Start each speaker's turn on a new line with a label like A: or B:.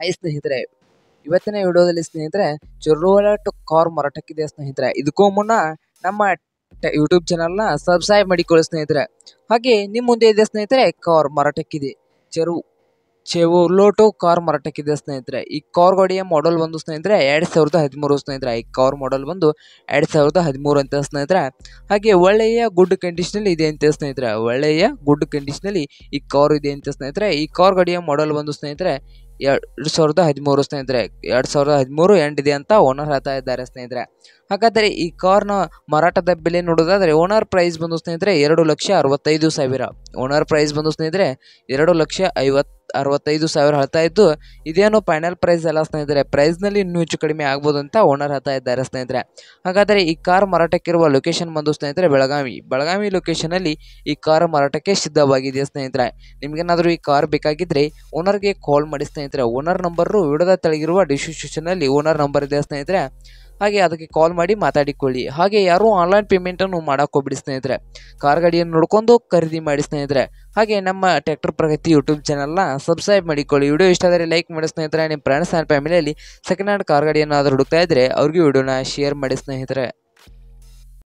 A: high ಸ್ನೇಹಿತರೆ ಇವತ್ತಿನ ವಿಡಿಯೋದಲ್ಲಿ ಸ್ನೇಹಿತರೆ ಚೆರೋ ಟು ಕಾರ್ ಮಾರಾಟಕ್ಕಿದೆ ಸ್ನೇಹಿತರೆ ಇದಕ್ಕೂ ಮುನ್ನ ನಮ್ಮ ಯೂಟ್ಯೂಬ್ ಚಾನಲ್ನ ಸಬ್ಸ್ಕ್ರೈಬ್ ಮಾಡಿಕೊಳ್ಳಿ ಸ್ನೇಹಿತರೆ ಹಾಗೆ ನಿಮ್ಮ ಮುಂದೆ ಇದೆ ಸ್ನೇಹಿತರೆ ಕಾರ್ ಮಾರಾಟಕ್ಕಿದೆ ಚೆರು ಟು ಕಾರ್ ಮಾರಾಟಕ್ಕಿದೆ ಸ್ನೇಹಿತರೆ ಈ ಕಾರ್ ಗಾಡಿಯ ಮಾಡೆಲ್ ಬಂದು ಸ್ನೇಹಿತರೆ ಎರಡ್ ಸಾವಿರದ ಹದಿಮೂರು ಸ್ನೇಹಿತರೆ ಈ ಕಾರ್ ಮಾಡೆಲ್ ಬಂದು ಎರಡ್ ಸಾವಿರದ ಹದಿಮೂರು ಅಂತ ಸ್ನೇಹಿತರೆ ಹಾಗೆ ಒಳ್ಳೆಯ ಗುಡ್ ನಲ್ಲಿ ಇದೆ ಅಂತ ಸ್ನೇಹಿತರೆ ಒಳ್ಳೆಯ ಗುಡ್ ನಲ್ಲಿ ಈ ಕಾರ್ ಇದೆ ಅಂತ ಸ್ನೇಹಿತರೆ ಈ ಕಾರ್ ಗಾಡಿಯ ಮಾಡೆಲ್ ಬಂದು ಸ್ನೇಹಿತರೆ ಎರಡು ಸಾವಿರದ ಹದಿಮೂರು ಸ್ನೇಹಿತರೆ ಎರಡು ಸಾವಿರದ ಹದಿಮೂರು ಎಂಡ್ ಇದೆ ಅಂತ ಓನರ್ ಹೇಳ್ತಾ ಇದ್ದಾರೆ ಸ್ನೇಹಿತರೆ ಹಾಗಾದರೆ ಈ ಕಾರ್ನ ಮಾರಾಟದ ಬೆಲೆ ನೋಡೋದಾದರೆ ಓನರ್ ಪ್ರೈಸ್ ಬಂದು ಸ್ನೇಹಿತರೆ ಎರಡು ಲಕ್ಷ ಅರವತ್ತೈದು ಸಾವಿರ ಓನರ್ ಪ್ರೈಸ್ ಬಂದು ಸ್ನೇಹಿತರೆ ಎರಡು ಲಕ್ಷ ಐವತ್ತು ಅರವತ್ತೈದು ಸಾವಿರ ಹೇಳ್ತಾ ಇದ್ದು ಇದೇನು ಫೈನಲ್ ಪ್ರೈಸ್ ಎಲ್ಲ ಸ್ನೇಹಿತರೆ ಪ್ರೈಸ್ನಲ್ಲಿ ಇನ್ನೂ ಹೆಚ್ಚು ಕಡಿಮೆ ಆಗ್ಬೋದು ಅಂತ ಓನರ್ ಹೇಳ್ತಾ ಇದ್ದಾರೆ ಸ್ನೇಹಿತರೆ ಹಾಗಾದರೆ ಈ ಕಾರ್ ಮಾರಾಟಕ್ಕಿರುವ ಲೊಕೇಶನ್ ಬಂದು ಸ್ನೇಹಿತರೆ ಬೆಳಗಾವಿ ಬೆಳಗಾವಿ ಲೊಕೇಶನಲ್ಲಿ ಈ ಕಾರ್ ಮಾರಾಟಕ್ಕೆ ಸಿದ್ಧವಾಗಿದೆ ಸ್ನೇಹಿತರೆ ನಿಮಗೇನಾದರೂ ಈ ಕಾರ್ ಬೇಕಾಗಿದ್ದರೆ ಓನರ್ಗೆ ಕಾಲ್ ಮಾಡಿ ಸ್ನೇಹಿತರೆ ಓನರ್ ನಂಬರು ವಿಡದ ತೆಳಗಿರುವ ಡಿಸ್ಕ್ರಿಪ್ಷನಲ್ಲಿ ಓನರ್ ನಂಬರ್ ಇದೆ ಸ್ನೇಹಿತರೆ ಹಾಗೆ ಅದಕ್ಕೆ ಕಾಲ್ ಮಾಡಿ ಮಾತಾಡಿಕೊಳ್ಳಿ ಹಾಗೆ ಯಾರೂ ಆನ್ಲೈನ್ ಪೇಮೆಂಟನ್ನು ಹೋಗ್ಬಿಡಿ ಸ್ನೇಹಿತರೆ ಕಾರ್ ಗಾಡಿಯನ್ನು ನೋಡ್ಕೊಂಡು ಖರೀದಿ ಮಾಡಿ ಸ್ನೇಹಿತರೆ ಹಾಗೆ ನಮ್ಮ ಟ್ಯಾಕ್ಟರ್ ಪ್ರಗತಿ ಯೂಟ್ಯೂಬ್ ಚಾನಲ್ನ ಸಬ್ಸ್ಕ್ರೈಬ್ ಮಾಡಿಕೊಳ್ಳಿ ವಿಡಿಯೋ ಇಷ್ಟ ಆದರೆ ಲೈಕ್ ಮಾಡಿ ಸ್ನೇಹಿತರೆ ನಿಮ್ಮ ಫ್ರೆಂಡ್ಸ್ ಆ್ಯಂಡ್ ಫ್ಯಾಮಿಲಿಯಲ್ಲಿ ಸೆಕೆಂಡ್ ಹ್ಯಾಂಡ್ ಕಾರ್ ಗಾಡಿಯನ್ನು ಆದರೂ ಹುಡುಕ್ತಾ ಇದ್ದರೆ ಅವ್ರಿಗೂ ವಿಡಿಯೋನ ಶೇರ್ ಮಾಡಿ ಸ್ನೇಹಿತರೆ